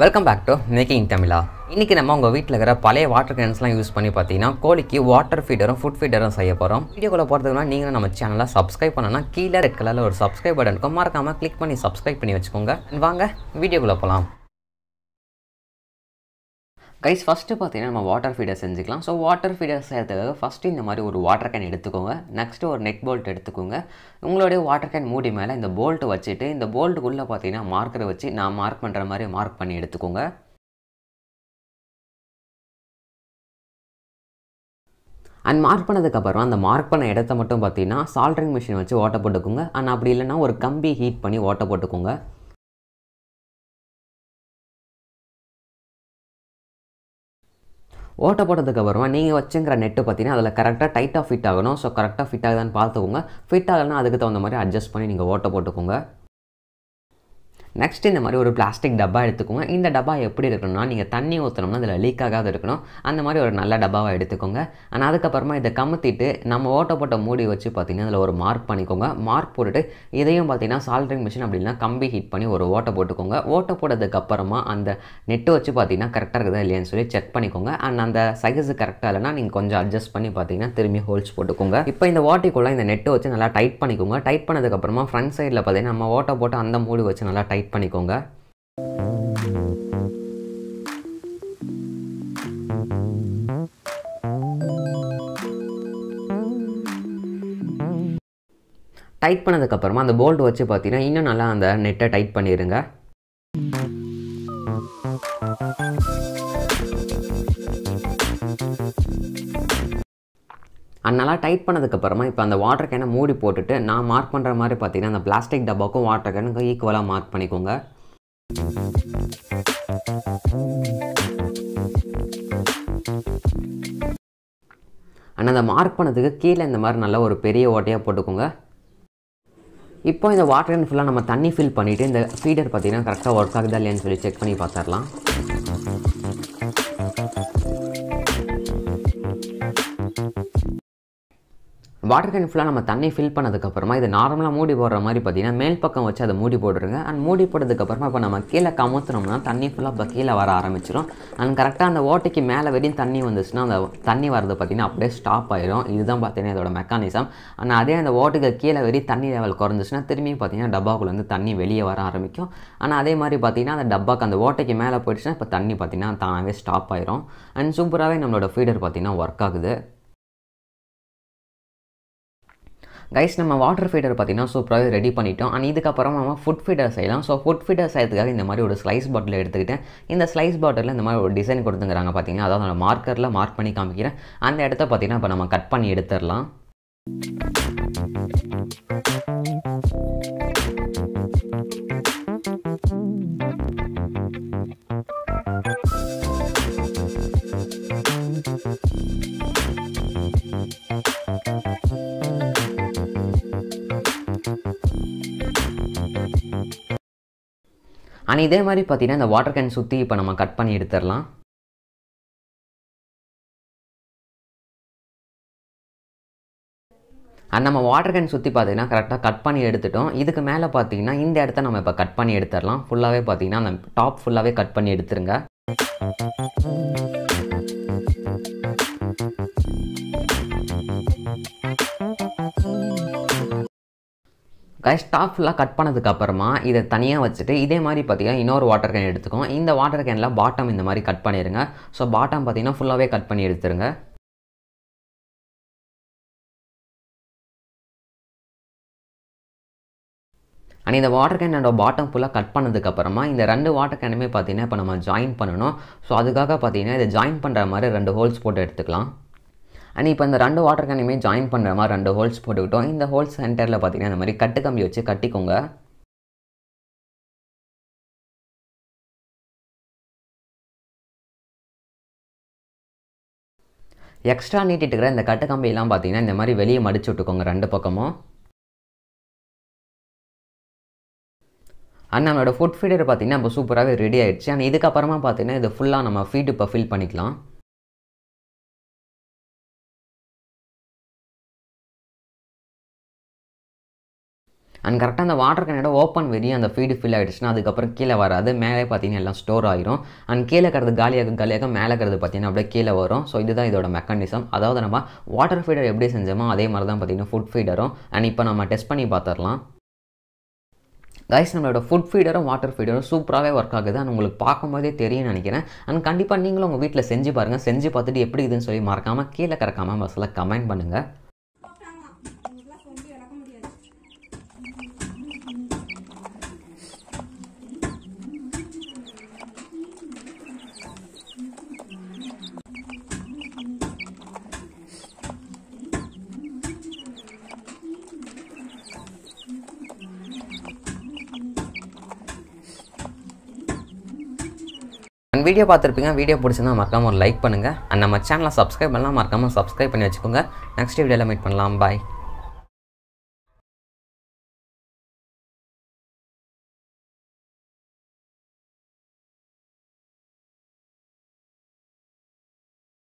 welcome back to making தமிழா இன்றைக்கி நம்ம உங்கள் வீட்டில் இருக்கிற பழைய வாட்டர் கேன்ஸ்லாம் யூஸ் பண்ணி பார்த்தீங்கன்னா கோழிக்கு வாட்டர் ஃபீடரும் ஃபுட் ஃபீடரும் செய்ய போகிறோம் வீடியோக்குள்ள போகிறதுனா நீங்களும் நம்ம சேனலை சப்ஸ்கிரைப் பண்ணோன்னா கீழே ரெட் கலரில் ஒரு சப்ஸ்கிரைப் பட்டன் இருக்கும் மறக்காமல் கிளிக் பண்ணி சப்ஸ்கிரைப் பண்ணி வச்சுக்கோங்க வாங்க வீடியோக்குள்ளே போகலாம் கைஸ் ஃபஸ்ட்டு பார்த்தீங்கன்னா நம்ம வாட்டர் ஃபீடர் செஞ்சுக்கலாம் ஸோ வாட்டர் ஃபீடர் செய்கிறதுக்காக ஃபஸ்ட்டு இந்த மாதிரி ஒரு வாட்டர் கேன் எடுத்துக்கோங்க நெக்ஸ்ட்டு ஒரு நெட் போல்ட் எடுத்துக்கோங்க உங்களுடைய வாட்டர் கேன் மூடி மேலே இந்த போல்ட்டு வச்சுட்டு இந்த போல்ட்டுக்குள்ளே பார்த்தீங்கன்னா மார்க்கரை வச்சு நான் மார்க் பண்ணுற மாதிரி மார்க் பண்ணி எடுத்துக்கோங்க அண்ட் மார்க் பண்ணதுக்கப்புறம் அந்த மார்க் பண்ண இடத்த மட்டும் பார்த்தீங்கன்னா சால்ட்ரிங் மிஷின் வச்சு ஓட்ட போட்டுக்கோங்க அண்ட் அப்படி இல்லைனா ஒரு கம்பி ஹீட் பண்ணி ஓட்ட போட்டுக்கோங்க ஓட்ட போட்டதுக்கப்புறமா நீங்கள் வச்சுங்கிற நெட்டு பார்த்தீங்கன்னா அதில் கரெக்டாக டைட்டாக ஃபிட் ஆகணும் ஸோ கரெக்டாக ஃபிட் ஆகுதான்னு பார்த்துக்கோங்க ஃபிட் ஆகலைன்னா அதுக்கு தகுந்த மாதிரி அட்ஜஸ்ட் பண்ணி நீங்கள் ஓட்ட போட்டுக்கோங்க நெக்ஸ்ட் இந்த மாதிரி ஒரு பிளாஸ்டிக் டப்பா எடுத்துக்கோங்க இந்த டப்பா எப்படி இருக்கணும்னா நீங்கள் தண்ணி ஊற்றணும்னா அதில் லீக் ஆகாத இருக்கணும் அந்த மாதிரி ஒரு நல்ல டப்பாவை எடுத்துக்கோங்க ஆனால் அதுக்கப்புறமா இதை கமுத்திட்டு நம்ம ஓட்ட போட்ட மூடி வச்சு பார்த்திங்கன்னா அதில் ஒரு மார்க் பண்ணிக்கோங்க மார்க் போட்டுட்டு இதையும் பார்த்திங்கன்னா சால்ட்ரிங் மிஷின் அப்படின்னா கம்பி ஹீட் பண்ணி ஒரு ஓட்டை போட்டுக்கோங்க ஓட்டை போட்டதுக்கப்புறமா அந்த நெட்டு வச்சு பார்த்திங்கன்னா கரெக்டாக இருக்குதா இல்லையான்னு சொல்லி செக் பண்ணிக்கோங்க அண்ட் அந்த சைஸு கரெக்டாக இல்லைன்னா நீங்கள் கொஞ்சம் அட்ஜஸ்ட் பண்ணி பார்த்தீங்கன்னா திரும்பி ஹோல்ஸ் போட்டுக்கோங்க இப்போ இந்த ஓட்டைக்குள்ளே இந்த நெட்டு வச்சு நல்லா டைட் பண்ணிக்கோங்க டைட் பண்ணதுக்கப்புறமா ஃப்ரண்ட் சைடில் பார்த்தீங்கன்னா நம்ம ஓட்டை போட்டு அந்த மூடி வச்சு நல்லா டைட் டைட் பண்ணிக்கோங்க டைட் பண்ணதுக்கப்புறமா அந்த போல்ட் வச்சு பார்த்தீங்கன்னா இன்னும் நல்லா அந்த நெட்டை டைட் பண்ணிடுங்க நல்லா டைட் பண்ணதுக்கப்புறமா இப்போ அந்த வாட்டர் கேனை மூடி போட்டுட்டு நான் மார்க் பண்ணுற மாதிரி பார்த்தீங்கன்னா அந்த பிளாஸ்டிக் டப்பாக்கும் வாட்டர் கேனுக்கும் ஈக்குவலாக மார்க் பண்ணிக்கோங்க அண்ட் அந்த மார்க் பண்ணதுக்கு கீழே இந்த மாதிரி நல்லா ஒரு பெரிய ஓட்டையாக போட்டுக்கோங்க இப்போ இந்த வாட்டர் கேன் ஃபுல்லாக நம்ம தண்ணி ஃபில் பண்ணிவிட்டு இந்த ஃபீடர் பார்த்திங்கன்னா கரெக்டாக ஒர்க் ஆகுதா இல்லையான்னு சொல்லி செக் பண்ணி பார்த்துடலாம் வாட்டர் கேன் ஃபுல்லாக நம்ம தண்ணி ஃபில் பண்ணதுக்கப்புறமா இது நார்மலாக மூடி போடுற மாதிரி பார்த்தீங்கன்னா மேல் பக்கம் வச்சு அதை மூடி போட்டுருங்க அண்ட் மூடி போட்டதுக்கப்புறமா இப்போ நம்ம கீழே கமுத்துனோம்னா தண்ணி ஃபுல்லாக இப்போ கீழே வர ஆரம்பிச்சிடும் அண்ட் கரெக்டாக அந்த ஓட்டைக்கு மேலே வெறியும் தண்ணி வந்துச்சுன்னா அந்த தண்ணி வரது பார்த்திங்கன்னா அப்படியே ஸ்டாப் ஆயிடும் இதுதான் பார்த்தீங்கன்னா இதோட மெக்கானிசம் ஆனால் அதே அந்த ஓட்டுக்கு கீழே வெறி தண்ணி லெவல் குறைஞ்சிச்சுன்னா திரும்பி பார்த்தீங்கன்னா டப்பாக்குள்ளேருந்து தண்ணி வெளியே வர ஆரம்பிக்கும் ஆனால் அதே மாதிரி பார்த்திங்கன்னா அந்த டப்பாக்கு அந்த ஓட்டைக்கு மேலே போயிடுச்சுன்னா இப்போ தண்ணி பார்த்திங்கன்னா தானாகவே ஸ்டாப் ஆயிரும் அண்ட் சூப்பராகவே நம்மளோட ஃபீடர் பார்த்திங்கன்னா ஒர்க் ஆகுது கைஸ் நம்ம வாட்டர் ஃபீடர் பார்த்திங்கன்னா சூப்பராகவே ரெடி பண்ணிட்டோம் அண்ட் இதுக்கப்புறம் நம்ம ஃபுட் ஃபீடர் செய்யலாம் ஸோ ஃபுட் ஃபீடர் செய்யறதுக்காக இந்த மாதிரி ஒரு ஸ்லைஸ் பாட்டில் எடுத்துக்கிட்டேன் இந்த ஸ்லைஸ் பாட்டிலில் இந்த மாதிரி ஒரு டிசைன் கொடுத்துங்கிறாங்க பார்த்தீங்கன்னா அதாவது நான் மார்க்கரில் மார்க் பண்ணி காமிக்கிறேன் அந்த இடத்த பார்த்திங்கன்னா இப்போ நம்ம கட் பண்ணி எடுத்துடலாம் ஆனால் இதே மாதிரி பார்த்தீங்கன்னா இந்த வாட்டர் கேன் சுற்றி இப்போ நம்ம கட் பண்ணி எடுத்துடலாம் அண்ட் நம்ம வாட்டர் கேன் சுற்றி பார்த்தீங்கன்னா கரெக்டாக கட் பண்ணி எடுத்துட்டோம் இதுக்கு மேலே பார்த்தீங்கன்னா இந்த இடத்த நம்ம இப்போ கட் பண்ணி எடுத்துடலாம் ஃபுல்லாகவே பார்த்தீங்கன்னா அந்த டாப் ஃபுல்லாகவே கட் பண்ணி எடுத்துருங்க கை ஸ்டாஃப் ஃபுல்லாக கட் பண்ணதுக்கப்புறமா இதை தனியாக வச்சுட்டு இதே மாதிரி பார்த்திங்கன்னா இன்னொரு வாட்டர் கேன் எடுத்துக்கோம் இந்த வாட்டர் கேனில் பாட்டம் இந்த மாதிரி கட் பண்ணிடுங்க ஸோ பாட்டம் பார்த்திங்கன்னா ஃபுல்லாகவே கட் பண்ணி எடுத்துருங்க அண்ட் இந்த வாட்டர் கேன் பாட்டம் ஃபுல்லாக கட் பண்ணதுக்கப்புறமா இந்த ரெண்டு வாட்டர் கேனுமே பார்த்திங்கன்னா இப்போ நம்ம ஜாயின் பண்ணணும் ஸோ அதுக்காக பார்த்திங்கன்னா இதை ஜாயின் பண்ணுற மாதிரி ரெண்டு ஹோல்ஸ் போட்டு எடுத்துக்கலாம் அண்ட் இப்போ இந்த ரெண்டு வாட்டர் கேனையுமே ஜாயின் பண்ணுற மாதிரி ரெண்டு ஹோல்ஸ் போட்டுக்கிட்டோம் இந்த ஹோல்ஸ் சென்டரில் பார்த்தீங்கன்னா இந்த மாதிரி கட்டு கம்பி வச்சு கட்டிக்கோங்க எக்ஸ்ட்ரா நீட்டிட்டு இருக்கிற இந்த கட்டு கம்பியெல்லாம் பார்த்தீங்கன்னா இந்த மாதிரி வெளியே மடிச்சு விட்டுக்கோங்க ரெண்டு பக்கமும் அண்ட் நம்மளோட ஃபுட் ஃபீடர் பார்த்திங்கன்னா இப்போ சூப்பராகவே ரெடி ஆகிடுச்சு அண்ட் இதுக்கப்புறமா பார்த்திங்கன்னா இது ஃபுல்லாக நம்ம ஃபீட் இப்போ ஃபில் பண்ணிக்கலாம் அண்ட் கரெக்டாக அந்த வாட்டர் கன்னோட ஓப்பன் வெளியே அந்த ஃபீடு ஃபில் ஆகிடுச்சுன்னா அதுக்கப்புறம் கீழே வராது மேலே பார்த்தீங்கன்னா எல்லாம் ஸ்டோர் ஆகிரும் அண்ட் கீழே கருது காலியாக காலியாக மேலே இருக்கிறது பார்த்தீங்கன்னா அப்படியே கீழே வரும் ஸோ இதுதான் இதோட மெக்கானிசம் அதாவது நம்ம வாட்டர் ஃபீடர் எப்படி செஞ்சோமோ அதே மாதிரி தான் பார்த்தீங்கன்னா ஃபுட் ஃபீடரும் அண்ட் இப்போ நம்ம டெஸ்ட் பண்ணி பார்த்துடலாம் கைஸ் நம்மளோட ஃபுட் ஃபீடரும் வாட்டர் ஃபீடரும் சூப்பராகவே ஒர்க் ஆகுது அண்ட் உங்களுக்கு பார்க்கும்போதே தெரியும்னு நினைக்கிறேன் அண்ட் கண்டிப்பாக நீங்களும் உங்கள் வீட்டில் செஞ்சு பாருங்கள் செஞ்சு பார்த்துட்டு எப்படி இதுன்னு சொல்லி மறக்காமல் கீழே கறக்காமல் மசில் கமெண்ட் பண்ணுங்கள் அண்ட் வீடியோ பார்த்துருப்பீங்க வீடியோ பிடிச்சிருந்தா மறக்காமல் ஒரு லைக் பண்ணுங்கள் அண்ட் நம்ம சேனலை சப்ஸ்கிரைப் பண்ணலாம் மறக்காமல் சப்ஸ்கிரைப் பண்ணி வச்சுக்கோங்க நெக்ஸ்ட் வீடியோவில் மீட் பண்ணலாம் பாய்